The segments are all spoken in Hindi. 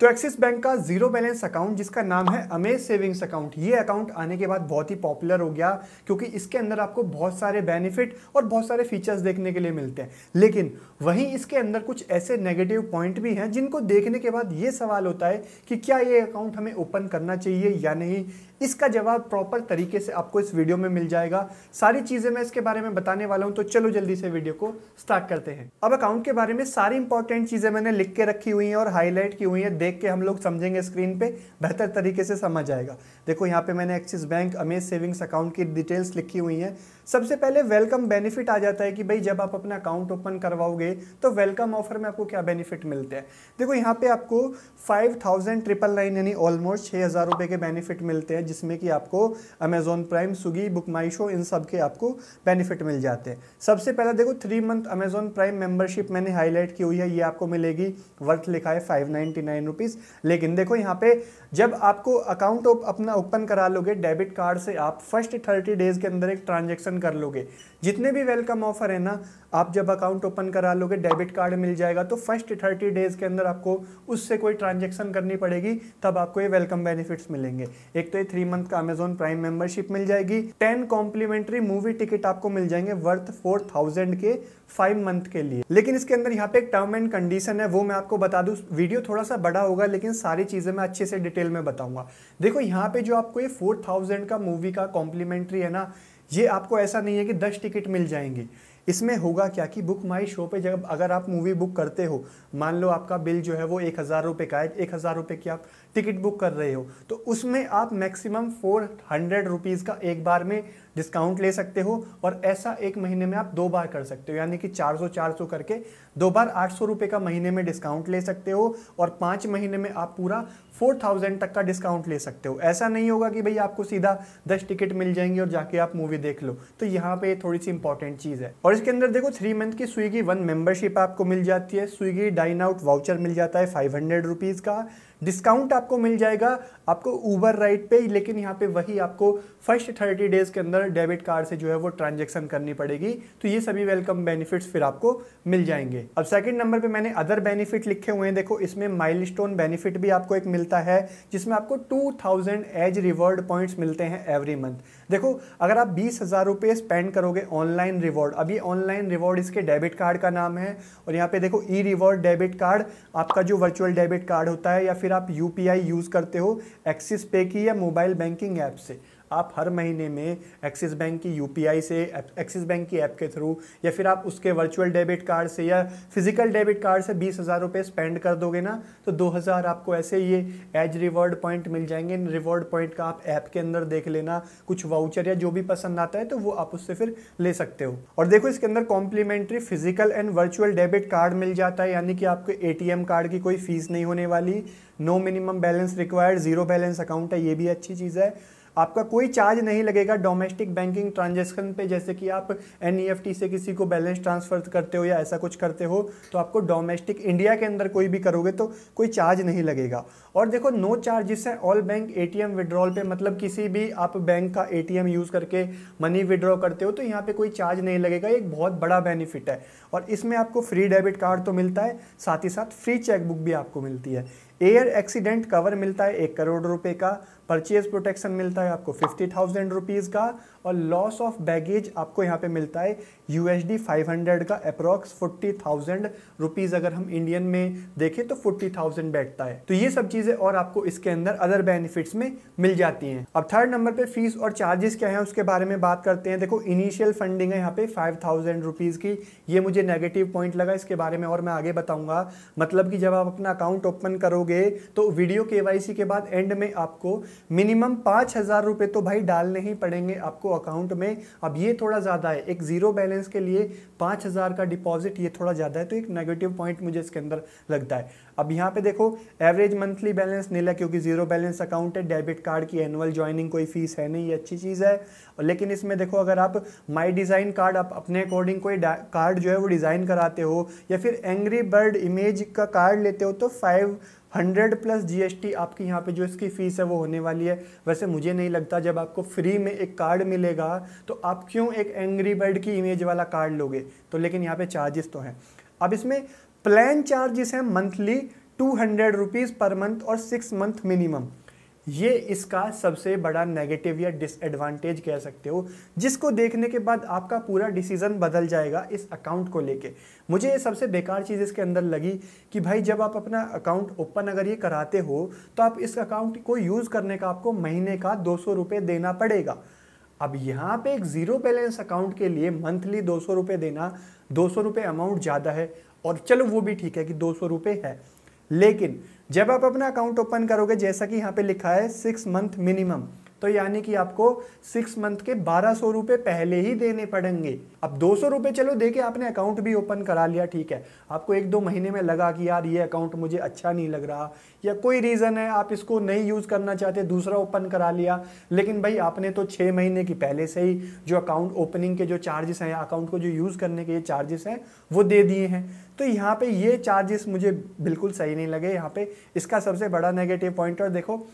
तो एक्सिस बैंक का जीरो बैलेंस अकाउंट जिसका नाम है अमेज सेविंग्स अकाउंट ये अकाउंट आने के बाद बहुत ही पॉपुलर हो गया क्योंकि इसके अंदर आपको बहुत सारे बेनिफिट और बहुत सारे फीचर्स देखने के लिए मिलते हैं लेकिन वहीं इसके अंदर कुछ ऐसे नेगेटिव पॉइंट भी हैं जिनको देखने के बाद ये सवाल होता है कि क्या ये अकाउंट हमें ओपन करना चाहिए या नहीं इसका जवाब प्रॉपर तरीके से आपको इस वीडियो में मिल जाएगा सारी चीज़ें मैं इसके बारे में बताने वाला हूं तो चलो जल्दी से वीडियो को स्टार्ट करते हैं अब अकाउंट के बारे में सारी इंपॉर्टेंट चीज़ें मैंने लिख के रखी हुई हैं और हाईलाइट की हुई हैं देख के हम लोग समझेंगे स्क्रीन पे बेहतर तरीके से समझ आएगा देखो यहाँ पे मैंने Axis bank Amaze savings account की डिटेल्स लिखी हुई हैं सबसे पहले वेलकम बेनिफिट आ जाता है कि भाई जब आप अपना अकाउंट ओपन करवाओगे तो वेलकम ऑफर में आपको क्या बेनिफिट मिलते हैं देखो यहाँ पे आपको फाइव थाउजेंड ट्रिपल नाइन यानी ऑलमोस्ट छः हज़ार रुपये के बेनिफिट मिलते हैं जिसमें कि आपको Amazon Prime Swiggy Book My Show इन सब के आपको बेनिफिट मिल जाते हैं सबसे पहले देखो three month Amazon Prime membership मैंने हाईलाइट की हुई है ये आपको मिलेगी वर्थ लिखा है फाइव नाइन रुपीज़ लेकिन देखो यहाँ पे जब आपको अकाउंट अपना ओपन करा लोगे डेबिट कार्ड से आप फर्स्ट थर्टी डेज़ के अंदर एक ट्रांजेक्शन कर लोगे जितने भी वेलकम ऑफर है ना आप जब अकाउंट ओपन करा लोगे डेबिट कार्ड मिल जाएगा तो फर्स्ट थर्टी डेज के अंदर आपको उससे कोई ट्रांजेक्शन करनी पड़ेगी तब आपको ये वेलकम बेनिफिट्स मिलेंगे एक तो ये थ्री मंथ का अमेजोन प्राइम मेंबरशिप मिल जाएगी टेन कॉम्प्लीमेंट्री मूवी टिकट आपको मिल जाएंगे वर्थ फोर थाउजेंड के फाइव मंथ के लिए लेकिन इसके अंदर यहाँ पे एक टर्म एंड कंडीशन है वो मैं आपको बता दूँ वीडियो थोड़ा सा बड़ा होगा लेकिन सारी चीज़ें मैं अच्छे से डिटेल में बताऊंगा देखो यहाँ पे जो आपको ये फोर थाउजेंड का मूवी का कॉम्प्लीमेंट्री है ना ये आपको ऐसा नहीं है कि दस टिकट मिल जाएंगे इसमें होगा क्या कि बुक माई शो पे जब अगर आप मूवी बुक करते हो मान लो आपका बिल जो है वो एक हज़ार रुपये का है एक हज़ार रुपये की आप टिकट बुक कर रहे हो तो उसमें आप मैक्सिमम फोर हंड्रेड रुपीज़ का एक बार में डिस्काउंट ले सकते हो और ऐसा एक महीने में आप दो बार कर सकते हो यानी कि चार सौ चार सौ करके दो बार आठ सौ रुपये का महीने में डिस्काउंट ले सकते हो और पाँच महीने में आप पूरा फोर थाउजेंड तक का डिस्काउंट ले सकते हो ऐसा नहीं होगा कि भाई आपको सीधा दस टिकट मिल जाएंगी और जाके आप मूवी देख लो तो यहाँ पे थोड़ी सी इंपॉर्टेंट चीज़ है और इसके अंदर देखो थ्री मंथ की स्विगी वन मेंबरशिप आपको मिल जाती है स्विगी डाइन आउट वाउचर मिल जाता है फाइव हंड्रेड रुपीज़ का डिस्काउंट आपको मिल जाएगा आपको ऊबर राइट पे लेकिन यहाँ पे वही आपको फर्स्ट थर्टी डेज के अंदर डेबिट कार्ड से जो है वो ट्रांजेक्शन करनी पड़ेगी तो ये सभी वेलकम बेनिफिट्स फिर आपको मिल जाएंगे अब सेकंड नंबर पे मैंने अदर बेनिफिट लिखे हुए हैं देखो इसमें माइल बेनिफिट भी आपको एक मिलता है जिसमें आपको two thousand edge reward points मिलते हैं एवरी मंथ देखो अगर आप बीस स्पेंड करोगे ऑनलाइन रिवॉर्ड अभी ऑनलाइन रिवॉर्ड इसके डेबिट कार्ड का नाम है और यहाँ पे देखो ई रिवॉर्ड डेबिट कार्ड आपका जो वर्चुअल डेबिट कार्ड होता है या फिर आप यू यूज़ करते हो एक्सिस पे की या मोबाइल बैंकिंग ऐप से आप हर महीने में एक्सिस बैंक की यू से एक्सिस बैंक की ऐप के थ्रू या फिर आप उसके वर्चुअल डेबिट कार्ड से या फिजिकल डेबिट कार्ड से बीस हज़ार रुपये स्पेंड कर दोगे ना तो दो हज़ार आपको ऐसे ये एज रिवॉर्ड पॉइंट मिल जाएंगे इन रिवॉर्ड पॉइंट का आप ऐप के अंदर देख लेना कुछ वाउचर या जो भी पसंद आता है तो वो आप उससे फिर ले सकते हो और देखो इसके अंदर complimentary physical and virtual debit card मिल जाता है यानी कि आपको ए कार्ड की कोई फीस नहीं होने वाली no minimum balance required zero balance account है ये भी अच्छी चीज़ है आपका कोई चार्ज नहीं लगेगा डोमेस्टिक बैंकिंग ट्रांजेक्शन पे जैसे कि आप एन e से किसी को बैलेंस ट्रांसफर करते हो या ऐसा कुछ करते हो तो आपको डोमेस्टिक इंडिया के अंदर कोई भी करोगे तो कोई चार्ज नहीं लगेगा और देखो नो चार्जेस है all bank A T withdrawal पे मतलब किसी भी आप बैंक का ए यूज़ करके मनी विड्रॉ करते हो तो यहाँ पे कोई चार्ज नहीं लगेगा एक बहुत बड़ा बेनिफिट है और इसमें आपको फ्री डेबिट कार्ड तो मिलता है साथ ही साथ फ्री चेकबुक भी आपको मिलती है एयर एक्सीडेंट कवर मिलता है एक करोड़ रुपए का परचेज प्रोटेक्शन मिलता है आपको फिफ्टी थाउजेंड रुपीज़ का और लॉस ऑफ बैगेज आपको यहाँ पे मिलता है U S D five hundred का अप्रॉक्स फोर्टी थाउजेंड रुपीज़ अगर हम इंडियन में देखें तो फोर्टी थाउजेंड बैठता है तो ये सब चीज़ें और आपको इसके अंदर अदर बेनिफिट्स में मिल जाती हैं अब थर्ड नंबर पर फीस और चार्जेस क्या है उसके बारे में बात करते हैं देखो इनिशियल फंडिंग है यहाँ पे फाइव थाउजेंड रुपीज़ की ये मुझे नेगेटिव पॉइंट लगा इसके बारे में और मैं आगे बताऊँगा मतलब कि जब आप अपना अकाउंट ओपन करोगे तो वीडियो के के बाद एंड में आपको मिनिमम पाँच हज़ार रुपये तो भाई डालने ही पड़ेंगे आपको अकाउंट में अब ये थोड़ा ज़्यादा है एक ज़ीरो बैलेंस के लिए पाँच हज़ार का डिपॉजिट ये थोड़ा ज़्यादा है तो एक नेगेटिव पॉइंट मुझे इसके अंदर लगता है अब यहाँ पे देखो एवरेज मंथली बैलेंस नीला क्योंकि जीरो बैलेंस अकाउंट है डेबिट कार्ड की एनुअल ज्वाइनिंग कोई फीस है नहीं ये अच्छी चीज़ है लेकिन इसमें देखो अगर आप माई डिज़ाइन कार्ड आप अपने अकॉर्डिंग कोई कार्ड जो है वो डिज़ाइन कराते हो या फिर एंग्री बर्ड इमेज का कार्ड लेते हो तो फाइव हंड्रेड प्लस जीएसटी आपकी यहाँ पे जो इसकी फ़ीस है वो होने वाली है वैसे मुझे नहीं लगता जब आपको फ्री में एक कार्ड मिलेगा तो आप क्यों एक एंग्री बर्ड की इमेज वाला कार्ड लोगे तो लेकिन यहाँ पे चार्जेस तो हैं अब इसमें प्लान चार्जेस हैं monthly two hundred rupees per month और सिक्स मंथ मिनिमम ये इसका सबसे बड़ा नेगेटिव या डिसएडवांटेज कह सकते हो जिसको देखने के बाद आपका पूरा डिसीजन बदल जाएगा इस अकाउंट को लेके मुझे ये सबसे बेकार चीज़ इसके अंदर लगी कि भाई जब आप अपना अकाउंट ओपन अगर ये कराते हो तो आप इस अकाउंट को यूज़ करने का आपको महीने का दो सौ देना पड़ेगा अब यहाँ पे एक ज़ीरो बैलेंस अकाउंट के लिए मंथली दो सौ देना दो सौ अमाउंट ज़्यादा है और चलो वो भी ठीक है कि दो सौ है लेकिन जब आप अपना अकाउंट ओपन करोगे जैसा कि यहाँ पे लिखा है सिक्स मंथ मिनिमम तो यानी कि आपको सिक्स मंथ के बारह सौ रुपये पहले ही देने पड़ेंगे अब दो सौ रुपये चलो दे के आपने अकाउंट भी ओपन करा लिया ठीक है आपको एक दो महीने में लगा कि यार ये अकाउंट मुझे अच्छा नहीं लग रहा या कोई रीज़न है आप इसको नहीं यूज़ करना चाहते दूसरा ओपन करा लिया लेकिन भाई आपने तो छः महीने की पहले से ही जो अकाउंट ओपनिंग के जो चार्जेस हैं अकाउंट को जो यूज़ करने के ये चार्जेस हैं वो दे दिए हैं तो यहाँ पे ये चार्जेस मुझे बिल्कुल सही नहीं लगे यहाँ पे इसका सबसे बड़ा नेगेटिव पॉइंट और देखो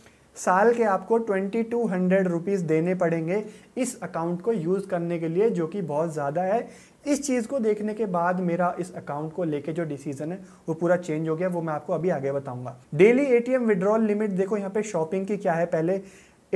साल के आपको ट्वेंटी टू हंड्रेड रुपीज़ देने पड़ेंगे इस अकाउंट को यूज़ करने के लिए जो कि बहुत ज़्यादा है इस चीज़ को देखने के बाद मेरा इस अकाउंट को लेके जो डिसीजन है वो पूरा चेंज हो गया वो मैं आपको अभी आगे बताऊंगा डेली एटीएम विड्रॉल लिमिट देखो यहाँ पे शॉपिंग की क्या है पहले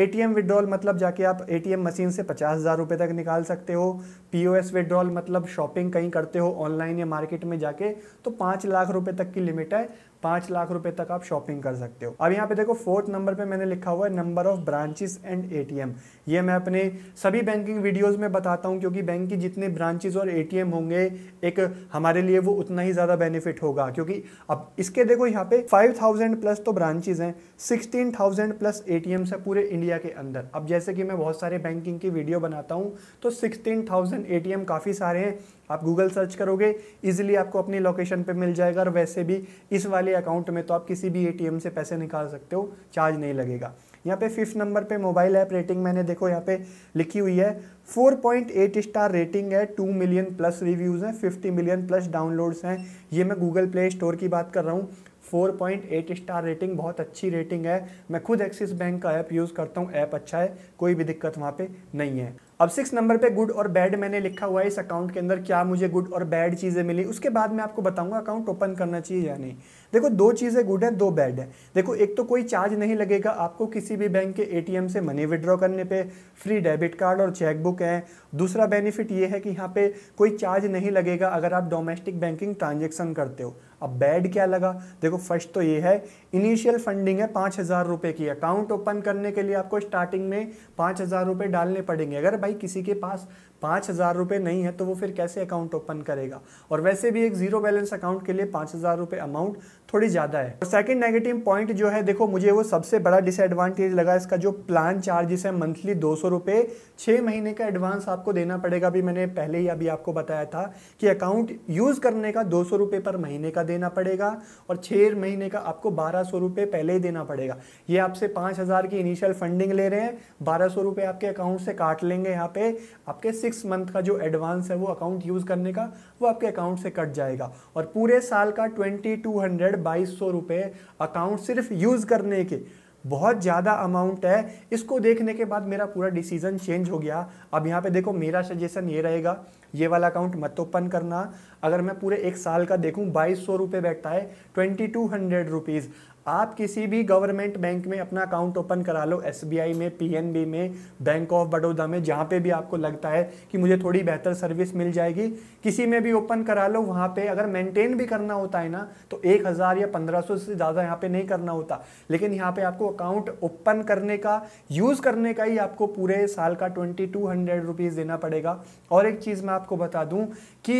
एटीएम विड्रॉल मतलब जाके आप एटीएम मशीन से पचास हज़ार रुपये तक निकाल सकते हो पीओएस विड्रॉल मतलब शॉपिंग कहीं करते हो ऑनलाइन या मार्केट में जाके तो पाँच लाख रुपये तक की लिमिट है पाँच लाख रुपए तक आप शॉपिंग कर सकते हो अब यहाँ पे देखो फोर्थ नंबर पे मैंने लिखा हुआ है number of branches and ATM ये मैं अपने सभी बैंकिंग वीडियोस में बताता हूँ क्योंकि बैंक की जितने ब्रांचेस और एटीएम होंगे एक हमारे लिए वो उतना ही ज़्यादा बेनिफिट होगा क्योंकि अब इसके देखो यहाँ पे फाइव प्लस तो ब्रांचेज हैं सिक्सटीन प्लस ए है पूरे इंडिया इंडिया के अंदर अब जैसे कि मैं बहुत सारे बैंकिंग की वीडियो बनाता हूँ तो सिक्सटीन थाउजेंड काफ़ी सारे हैं आप गूगल सर्च करोगे इजिली आपको अपनी लोकेशन पे मिल जाएगा और वैसे भी इस वाले अकाउंट में तो आप किसी भी एटीएम से पैसे निकाल सकते हो चार्ज नहीं लगेगा यहाँ पे फिफ्थ नंबर पे मोबाइल ऐप रेटिंग मैंने देखो यहाँ पे लिखी हुई है 4.8 स्टार रेटिंग है 2 मिलियन प्लस रिव्यूज़ हैं 50 मिलियन प्लस डाउनलोड्स हैं ये मैं गूगल प्ले स्टोर की बात कर रहा हूँ 4.8 स्टार रेटिंग बहुत अच्छी रेटिंग है मैं खुद एक्सिस बैंक का ऐप यूज़ करता हूँ ऐप अच्छा है कोई भी दिक्कत वहाँ पे नहीं है अब सिक्स नंबर पे गुड और बैड मैंने लिखा हुआ है इस अकाउंट के अंदर क्या मुझे गुड और बैड चीज़ें मिली उसके बाद मैं आपको बताऊंगा अकाउंट ओपन करना चाहिए या नहीं देखो दो चीज़ें गुड है दो बैड है देखो एक तो कोई चार्ज नहीं लगेगा आपको किसी भी बैंक के एटीएम से मनी विड्रॉ करने पे फ्री डेबिट कार्ड और चेकबुक है दूसरा बेनिफिट ये है कि यहाँ पर कोई चार्ज नहीं लगेगा अगर आप डोमेस्टिक बैंकिंग ट्रांजेक्शन करते हो अब बेड क्या लगा देखो फर्स्ट तो ये है इनिशियल फंडिंग है पाँच हज़ार रुपये की अकाउंट ओपन करने के लिए आपको स्टार्टिंग में पाँच हज़ार रुपये डालने पड़ेंगे अगर भाई किसी के पास पाँच हज़ार रुपये नहीं है तो वो फिर कैसे अकाउंट ओपन करेगा और वैसे भी एक ज़ीरो बैलेंस अकाउंट के लिए पाँच हज़ार रुपये अमाउंट थोड़ी ज़्यादा है और सेकंड नेगेटिव पॉइंट जो है देखो मुझे वो सबसे बड़ा डिसएडवांटेज लगा इसका जो प्लान चार्जेस है मंथली दो सौ रुपये छः महीने का एडवांस आपको देना पड़ेगा अभी मैंने पहले ही अभी आपको बताया था कि अकाउंट यूज़ करने का दो सौ रुपये पर महीने का देना पड़ेगा और छः महीने का आपको बारह सौ रुपये पहले ही देना पड़ेगा ये आपसे पाँच हज़ार की इनिशियल फंडिंग ले रहे हैं बारह सौ रुपये आपके अकाउंट से काट लेंगे यहाँ पे आपके सिक्स मंथ का जो एडवांस है वो अकाउंट यूज़ करने का वो आपके अकाउंट से कट जाएगा और पूरे साल का ट्वेंटी टू हंड्रेड बाईस सौ रुपये अकाउंट सिर्फ यूज़ करने के बहुत ज़्यादा अमाउंट है इसको देखने के बाद मेरा पूरा डिसीजन चेंज हो गया अब यहाँ पे देखो मेरा सजेशन ये रहेगा ये वाला अकाउंट मत ओपन करना अगर मैं पूरे एक साल का देखूं बाईस सौ रुपये बैठता है ट्वेंटी टू हंड्रेड रुपीज़ आप किसी भी गवर्नमेंट बैंक में अपना अकाउंट ओपन करा लो एस में पी में बैंक ऑफ बड़ौदा में जहाँ पे भी आपको लगता है कि मुझे थोड़ी बेहतर सर्विस मिल जाएगी किसी में भी ओपन करा लो वहाँ पे अगर मेंटेन भी करना होता है ना तो एक हज़ार या पंद्रह सौ से ज़्यादा यहाँ पे नहीं करना होता लेकिन यहाँ पे आपको अकाउंट ओपन करने का यूज़ करने का ही आपको पूरे साल का ट्वेंटी टू हंड्रेड रुपीज़ देना पड़ेगा और एक चीज़ मैं आपको बता दूं कि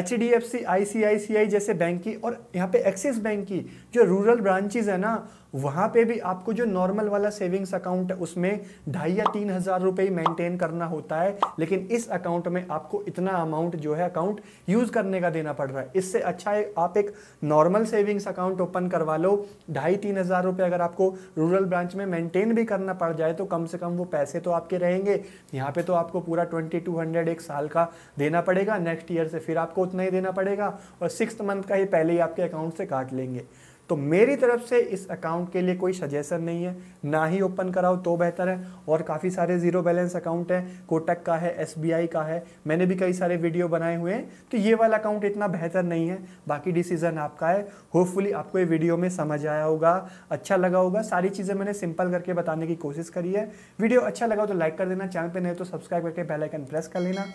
H D F C I C I C I जैसे बैंक की और यहाँ पे एक्सिस बैंक की जो रूरल ब्रांचेज है ना वहां पे भी आपको जो नॉर्मल वाला सेविंग्स अकाउंट है उसमें ढाई या तीन हज़ार रुपये मेंटेन करना होता है लेकिन इस अकाउंट में आपको इतना अमाउंट जो है अकाउंट यूज़ करने का देना पड़ रहा है इससे अच्छा है आप एक नॉर्मल सेविंग्स अकाउंट ओपन करवा लो ढाई तीन हज़ार रुपये अगर आपको रूरल ब्रांच में मेंटेन भी करना पड़ जाए तो कम से कम वो पैसे तो आपके रहेंगे यहाँ पे तो आपको पूरा ट्वेंटी टू हंड्रेड एक साल का देना पड़ेगा नेक्स्ट ईयर से फिर आपको उतना ही देना पड़ेगा और सिक्स मंथ का ही पहले ही आपके अकाउंट से काट लेंगे तो मेरी तरफ से इस अकाउंट के लिए कोई सजेशन नहीं है ना ही ओपन कराओ तो बेहतर है और काफ़ी सारे ज़ीरो बैलेंस अकाउंट हैं कोटक का है एस का है मैंने भी कई सारे वीडियो बनाए हुए हैं तो ये वाला अकाउंट इतना बेहतर नहीं है बाकी डिसीज़न आपका है होपफुली आपको ये वीडियो में समझ आया होगा अच्छा लगा होगा सारी चीज़ें मैंने सिंपल करके बताने की कोशिश करी है वीडियो अच्छा लगा तो लाइक कर देना चैनल पर नहीं तो सब्सक्राइब करके बेलाइकन प्रेस कर लेना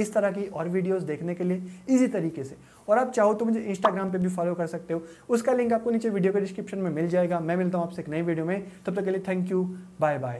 इस तरह की और वीडियोस देखने के लिए इजी तरीके से और आप चाहो तो मुझे इंस्टाग्राम पे भी फॉलो कर सकते हो उसका लिंक आपको नीचे वीडियो के डिस्क्रिप्शन में मिल जाएगा मैं मिलता हूँ आपसे एक नई वीडियो में तब तक तो के लिए थैंक यू बाय बाय